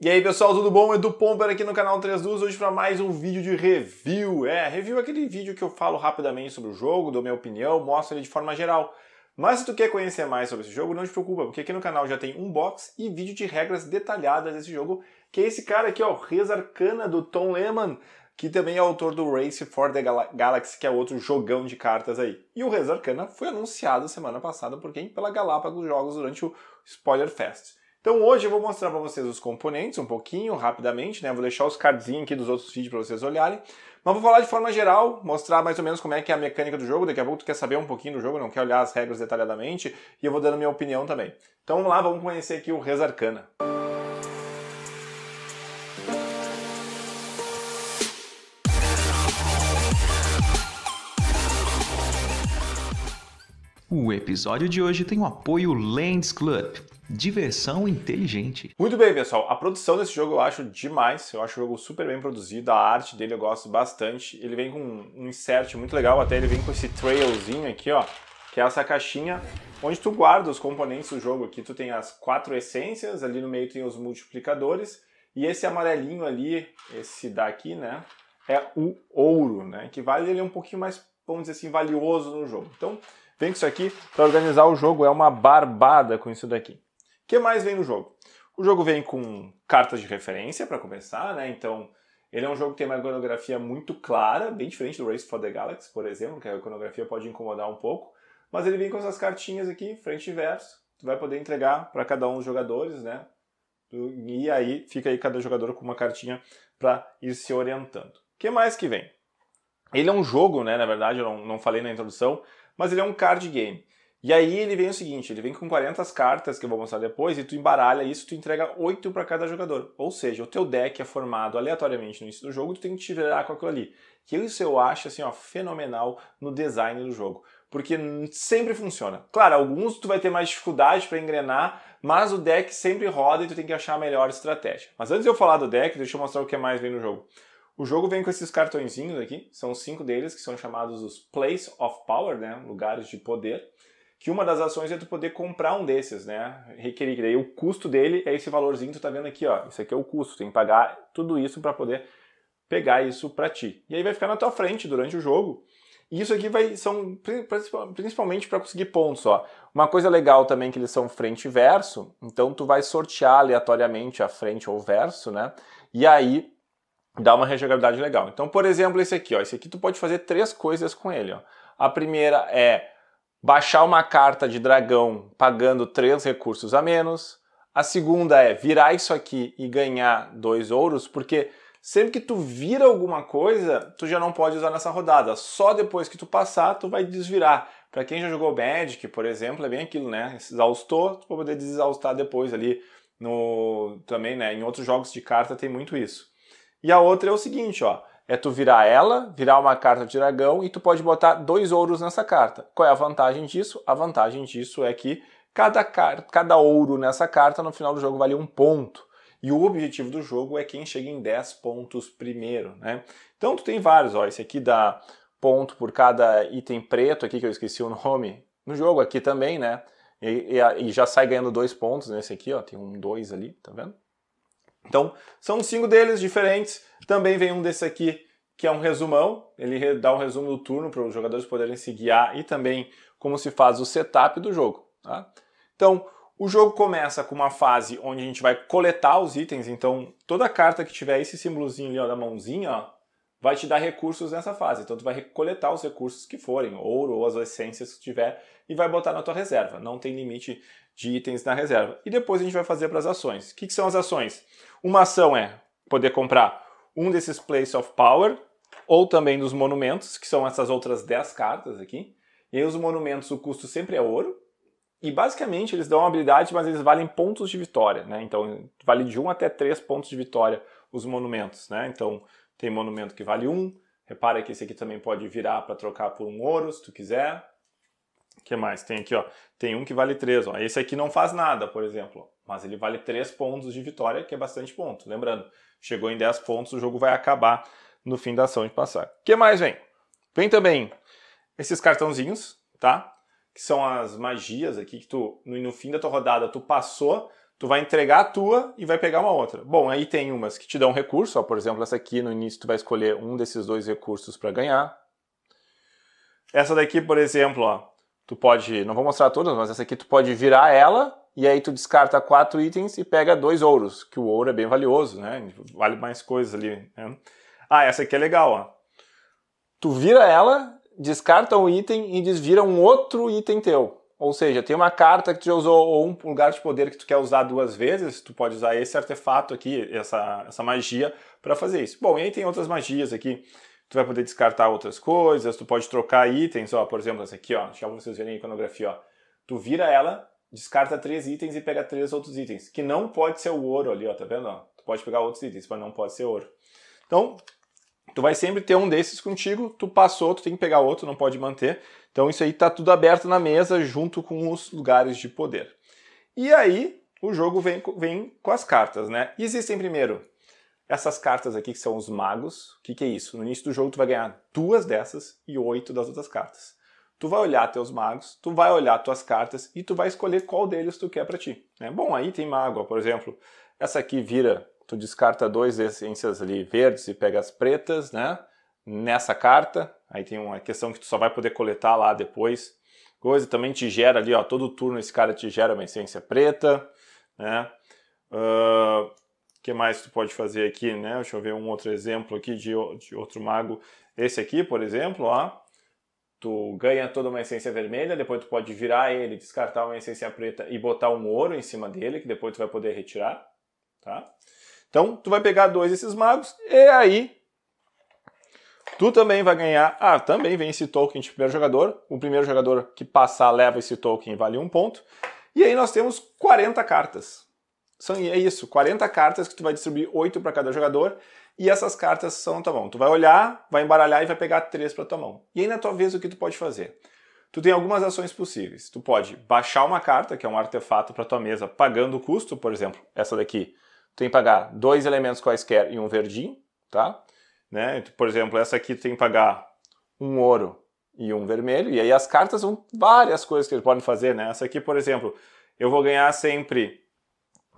E aí pessoal, tudo bom? Edu Pomper aqui no canal 3 Duas, hoje para mais um vídeo de review. É, review é aquele vídeo que eu falo rapidamente sobre o jogo, dou minha opinião, mostro ele de forma geral. Mas se tu quer conhecer mais sobre esse jogo, não te preocupa, porque aqui no canal já tem um box e vídeo de regras detalhadas desse jogo, que é esse cara aqui, ó, Rez Arcana, do Tom Lehman, que também é autor do Race for the Gal Galaxy, que é outro jogão de cartas aí. E o Rez Arcana foi anunciado semana passada por quem? Pela Galápagos Jogos durante o Spoiler Fest. Então hoje eu vou mostrar para vocês os componentes um pouquinho, rapidamente, né? Vou deixar os cardzinhos aqui dos outros vídeos para vocês olharem. Mas vou falar de forma geral, mostrar mais ou menos como é que é a mecânica do jogo. Daqui a pouco tu quer saber um pouquinho do jogo, não quer olhar as regras detalhadamente. E eu vou dando minha opinião também. Então vamos lá, vamos conhecer aqui o Res Arcana. O episódio de hoje tem o apoio Lands Club diversão inteligente. Muito bem, pessoal. A produção desse jogo eu acho demais. Eu acho o jogo super bem produzido. A arte dele eu gosto bastante. Ele vem com um insert muito legal. Até ele vem com esse trailzinho aqui, ó. Que é essa caixinha onde tu guarda os componentes do jogo. Aqui tu tem as quatro essências. Ali no meio tem os multiplicadores. E esse amarelinho ali, esse daqui, né? É o ouro, né? Que vale ele é um pouquinho mais, vamos dizer assim, valioso no jogo. Então... Vem com isso aqui para organizar o jogo, é uma barbada com isso daqui que mais vem no jogo? O jogo vem com cartas de referência, para começar, né? Então, ele é um jogo que tem uma iconografia muito clara, bem diferente do Race for the Galaxy, por exemplo, que a iconografia pode incomodar um pouco, mas ele vem com essas cartinhas aqui, frente e verso, tu vai poder entregar para cada um dos jogadores, né? E aí fica aí cada jogador com uma cartinha para ir se orientando. O que mais que vem? Ele é um jogo, né? Na verdade, eu não, não falei na introdução, mas ele é um card game. E aí ele vem o seguinte, ele vem com 40 cartas que eu vou mostrar depois e tu embaralha isso, tu entrega 8 para cada jogador. Ou seja, o teu deck é formado aleatoriamente no início do jogo, tu tem que te virar com aquilo ali. Que isso eu acho assim, ó, fenomenal no design do jogo, porque sempre funciona. Claro, alguns tu vai ter mais dificuldade para engrenar, mas o deck sempre roda e tu tem que achar a melhor estratégia. Mas antes de eu falar do deck, deixa eu mostrar o que é mais vem no jogo. O jogo vem com esses cartõezinhos aqui, são cinco deles que são chamados os Place of Power, né, lugares de poder que uma das ações é tu poder comprar um desses, né? Requerir. Daí o custo dele é esse valorzinho que tu tá vendo aqui, ó. Isso aqui é o custo, tem que pagar tudo isso para poder pegar isso para ti. E aí vai ficar na tua frente durante o jogo. E isso aqui vai são principalmente para conseguir pontos, ó. Uma coisa legal também é que eles são frente e verso, então tu vai sortear aleatoriamente a frente ou verso, né? E aí dá uma rejogabilidade legal. Então, por exemplo, esse aqui, ó, esse aqui tu pode fazer três coisas com ele, ó. A primeira é baixar uma carta de dragão pagando três recursos a menos. A segunda é virar isso aqui e ganhar dois ouros, porque sempre que tu vira alguma coisa, tu já não pode usar nessa rodada. Só depois que tu passar, tu vai desvirar. Para quem já jogou Magic, por exemplo, é bem aquilo, né? Exaustou, tu vai poder desaustar depois ali no também, né? Em outros jogos de carta tem muito isso. E a outra é o seguinte, ó é tu virar ela, virar uma carta de dragão e tu pode botar dois ouros nessa carta. Qual é a vantagem disso? A vantagem disso é que cada, cada ouro nessa carta no final do jogo vale um ponto. E o objetivo do jogo é quem chega em 10 pontos primeiro, né? Então tu tem vários, ó, esse aqui dá ponto por cada item preto aqui que eu esqueci o nome no jogo aqui também, né? E, e, e já sai ganhando dois pontos nesse aqui, ó, tem um dois ali, tá vendo? Então, são cinco deles diferentes. Também vem um desse aqui, que é um resumão. Ele dá um resumo do turno para os jogadores poderem se guiar e também como se faz o setup do jogo. Tá? Então, o jogo começa com uma fase onde a gente vai coletar os itens. Então, toda carta que tiver esse símbolozinho ali ó, da mãozinha, ó, vai te dar recursos nessa fase. Então tu vai coletar os recursos que forem, ouro ou as essências que tiver, e vai botar na tua reserva. Não tem limite de itens na reserva. E depois a gente vai fazer para as ações. O que, que são as ações? Uma ação é poder comprar um desses Place of Power, ou também dos monumentos, que são essas outras 10 cartas aqui. E os monumentos, o custo sempre é ouro. E basicamente eles dão habilidade, mas eles valem pontos de vitória, né? Então vale de 1 até 3 pontos de vitória os monumentos, né? Então tem monumento que vale um. Repara que esse aqui também pode virar para trocar por um ouro, se tu quiser. O que mais? Tem aqui, ó. Tem um que vale 3, ó. Esse aqui não faz nada, por exemplo. Mas ele vale 3 pontos de vitória, que é bastante ponto. Lembrando, chegou em 10 pontos, o jogo vai acabar no fim da ação de passar. O que mais vem? Vem também esses cartãozinhos, tá? Que são as magias aqui que tu, no fim da tua rodada, tu passou tu vai entregar a tua e vai pegar uma outra. Bom, aí tem umas que te dão recurso, ó, por exemplo, essa aqui no início tu vai escolher um desses dois recursos para ganhar. Essa daqui, por exemplo, ó, tu pode, não vou mostrar todas, mas essa aqui tu pode virar ela e aí tu descarta quatro itens e pega dois ouros, que o ouro é bem valioso, né? Vale mais coisas ali. Né? Ah, essa aqui é legal, ó. Tu vira ela, descarta um item e desvira um outro item teu. Ou seja, tem uma carta que tu já usou ou um lugar de poder que tu quer usar duas vezes, tu pode usar esse artefato aqui, essa, essa magia, para fazer isso. Bom, e aí tem outras magias aqui. Tu vai poder descartar outras coisas, tu pode trocar itens, ó, por exemplo, essa aqui, ó, deixa vocês verem a iconografia, ó. Tu vira ela, descarta três itens e pega três outros itens, que não pode ser o ouro ali, ó, tá vendo? Ó? Tu pode pegar outros itens, mas não pode ser ouro. Então, tu vai sempre ter um desses contigo, tu passou, tu tem que pegar outro, não pode manter. Então isso aí está tudo aberto na mesa junto com os lugares de poder. E aí o jogo vem, vem com as cartas, né? existem primeiro essas cartas aqui que são os magos. O que, que é isso? No início do jogo tu vai ganhar duas dessas e oito das outras cartas. Tu vai olhar teus magos, tu vai olhar tuas cartas e tu vai escolher qual deles tu quer para ti. Né? Bom, aí tem mago, por exemplo, essa aqui vira, tu descarta dois essências ali verdes e pega as pretas, né? Nessa carta, Aí tem uma questão que tu só vai poder coletar lá depois. Coisa também te gera ali, ó, todo turno esse cara te gera uma essência preta, né? Uh, que mais tu pode fazer aqui, né? Deixa eu ver um outro exemplo aqui de, de outro mago. Esse aqui, por exemplo, ó. Tu ganha toda uma essência vermelha, depois tu pode virar ele, descartar uma essência preta e botar um ouro em cima dele, que depois tu vai poder retirar, tá? Então, tu vai pegar dois desses magos e aí Tu também vai ganhar. Ah, também vem esse token de primeiro jogador. O primeiro jogador que passar leva esse token vale um ponto. E aí nós temos 40 cartas. São, é isso, 40 cartas que tu vai distribuir 8 para cada jogador. E essas cartas são na tua mão. Tu vai olhar, vai embaralhar e vai pegar 3 para tua mão. E aí na tua vez o que tu pode fazer? Tu tem algumas ações possíveis. Tu pode baixar uma carta, que é um artefato para tua mesa, pagando o custo, por exemplo, essa daqui. Tu tem que pagar dois elementos quaisquer e um verdinho, tá? Né? por exemplo, essa aqui tu tem que pagar um ouro e um vermelho, e aí as cartas são várias coisas que eles podem fazer. Né? Essa aqui, por exemplo, eu vou ganhar sempre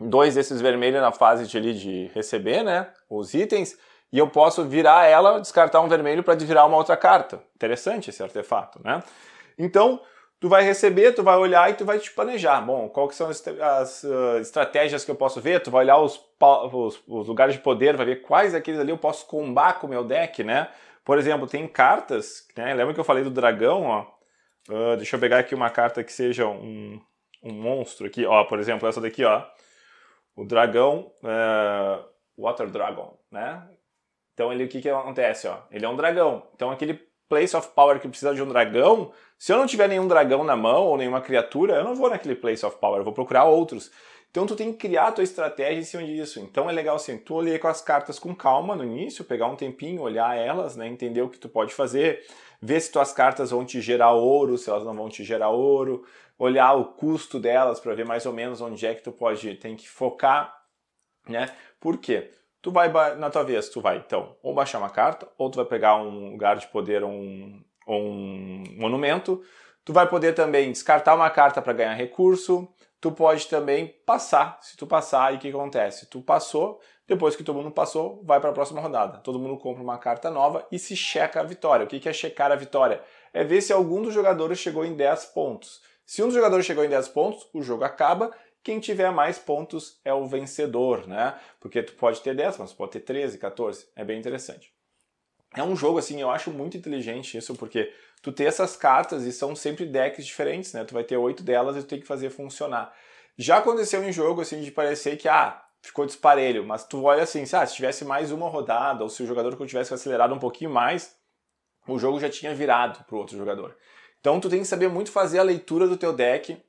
dois desses vermelhos na fase de, ali, de receber né? os itens, e eu posso virar ela, descartar um vermelho para virar uma outra carta. Interessante esse artefato, né? Então, tu vai receber, tu vai olhar e tu vai te planejar. Bom, quais são as, as uh, estratégias que eu posso ver? Tu vai olhar os, os, os, lugares de poder, vai ver quais daqueles ali eu posso combar com o meu deck, né? Por exemplo, tem cartas, né? Lembra que eu falei do dragão, ó? Uh, deixa eu pegar aqui uma carta que seja um, um monstro aqui, ó. Por exemplo, essa daqui, ó. O dragão, uh, Water Dragon, né? Então ele, o que que acontece, ó? Ele é um dragão. Então aquele Place of Power que precisa de um dragão, se eu não tiver nenhum dragão na mão ou nenhuma criatura, eu não vou naquele Place of Power, eu vou procurar outros. Então tu tem que criar a tua estratégia em cima disso. Então é legal assim, tu olhar com as cartas com calma no início, pegar um tempinho, olhar elas, né, entender o que tu pode fazer, ver se tuas cartas vão te gerar ouro, se elas não vão te gerar ouro, olhar o custo delas para ver mais ou menos onde é que tu pode, tem que focar, né? Por quê? Tu vai, na tua vez, tu vai, então, ou baixar uma carta, ou tu vai pegar um lugar de poder ou um, um monumento. Tu vai poder também descartar uma carta para ganhar recurso. Tu pode também passar. Se tu passar, e o que acontece? Tu passou, depois que todo mundo passou, vai para a próxima rodada. Todo mundo compra uma carta nova e se checa a vitória. O que é checar a vitória? É ver se algum dos jogadores chegou em 10 pontos. Se um dos jogadores chegou em 10 pontos, o jogo acaba quem tiver mais pontos é o vencedor, né? Porque tu pode ter 10, mas pode ter 13, 14, é bem interessante. É um jogo assim, eu acho muito inteligente isso, porque tu tem essas cartas e são sempre decks diferentes, né? Tu vai ter oito delas e tu tem que fazer funcionar. Já aconteceu em jogo assim de parecer que ah, ficou desparelho, mas tu olha assim, se, ah, se tivesse mais uma rodada ou se o jogador que tivesse acelerado um pouquinho mais, o jogo já tinha virado para o outro jogador. Então tu tem que saber muito fazer a leitura do teu deck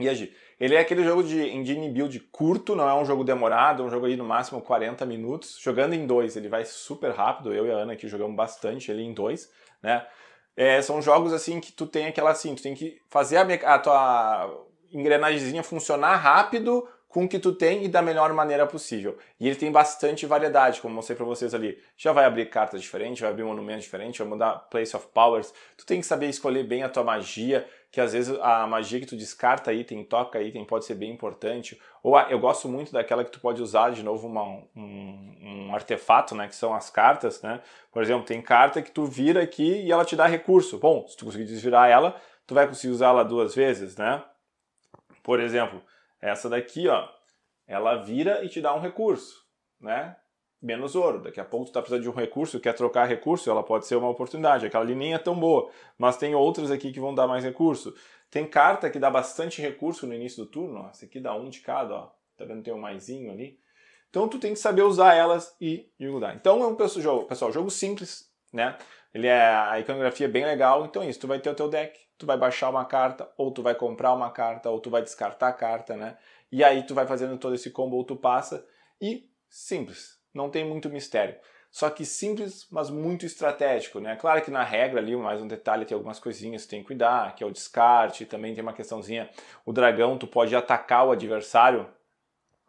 e agir. Ele é aquele jogo de engine build curto, não é um jogo demorado, é um jogo aí no máximo 40 minutos. Jogando em dois, ele vai super rápido. Eu e a Ana aqui jogamos bastante ele em dois, né? É, são jogos assim que tu tem aquela assim, tu tem que fazer a, a tua engrenagemzinha funcionar rápido com o que tu tem e da melhor maneira possível. E ele tem bastante variedade, como mostrei para vocês ali. Já vai abrir cartas diferentes, vai abrir monumentos diferentes, vai mudar place of powers. Tu tem que saber escolher bem a tua magia que às vezes a magia que tu descarta item, toca item, pode ser bem importante. Ou a, eu gosto muito daquela que tu pode usar de novo uma, um, um, artefato, né? Que são as cartas, né? Por exemplo, tem carta que tu vira aqui e ela te dá recurso. Bom, se tu conseguir desvirar ela, tu vai conseguir usar ela duas vezes, né? Por exemplo, essa daqui, ó, ela vira e te dá um recurso, né? menos ouro. Daqui a pouco tu tá precisando de um recurso, quer trocar recurso, ela pode ser uma oportunidade. Aquela ali nem é tão boa, mas tem outras aqui que vão dar mais recurso. Tem carta que dá bastante recurso no início do turno, ó. Essa aqui dá um de cada, ó. Tá vendo? Tem um maisinho ali. Então tu tem que saber usar elas e divulgar. Então é um jogo, pessoal, jogo simples, né? Ele é a iconografia é bem legal, então é isso, tu vai ter o teu deck, tu vai baixar uma carta, ou tu vai comprar uma carta, ou tu vai descartar a carta, né? E aí tu vai fazendo todo esse combo, ou tu passa e simples, não tem muito mistério. Só que simples, mas muito estratégico, né? Claro que na regra ali, mais um detalhe, tem algumas coisinhas que tem que cuidar, que é o descarte, também tem uma questãozinha, o dragão, tu pode atacar o adversário,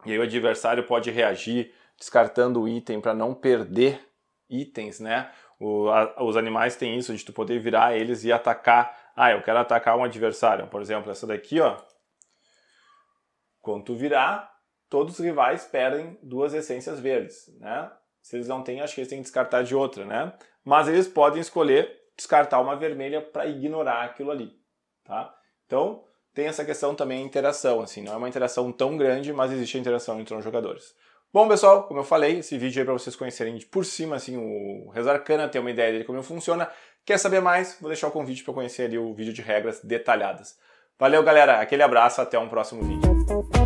e aí o adversário pode reagir descartando o item para não perder itens, né? O, a, os animais têm isso, de tu poder virar eles e atacar. Ah, eu quero atacar um adversário. Por exemplo, essa daqui, ó. Quando tu virar, todos os rivais perdem duas essências verdes, né? Se eles não têm, acho que eles têm que descartar de outra, né? Mas eles podem escolher descartar uma vermelha para ignorar aquilo ali, tá? Então, tem essa questão também interação, assim, não é uma interação tão grande, mas existe a interação entre os jogadores. Bom, pessoal, como eu falei, esse vídeo é para vocês conhecerem de por cima, assim, o Resarcana, ter uma ideia dele como ele funciona. Quer saber mais? Vou deixar o convite para conhecer ali o vídeo de regras detalhadas. Valeu, galera. Aquele abraço, até um próximo vídeo.